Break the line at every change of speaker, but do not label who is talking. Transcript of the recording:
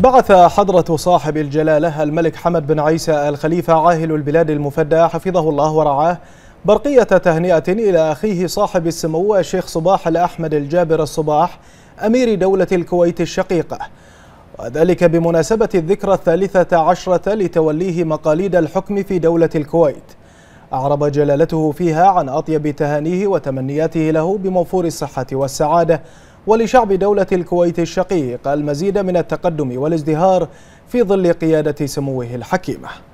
بعث حضرة صاحب الجلالة الملك حمد بن عيسى الخليفة عاهل البلاد المفدى حفظه الله ورعاه برقية تهنئة إلى أخيه صاحب السمو الشيخ صباح الأحمد الجابر الصباح أمير دولة الكويت الشقيقة وذلك بمناسبة الذكرى الثالثة عشرة لتوليه مقاليد الحكم في دولة الكويت أعرب جلالته فيها عن أطيب تهانيه وتمنياته له بموفور الصحة والسعادة ولشعب دولة الكويت الشقيق المزيد من التقدم والازدهار في ظل قيادة سموه الحكيمة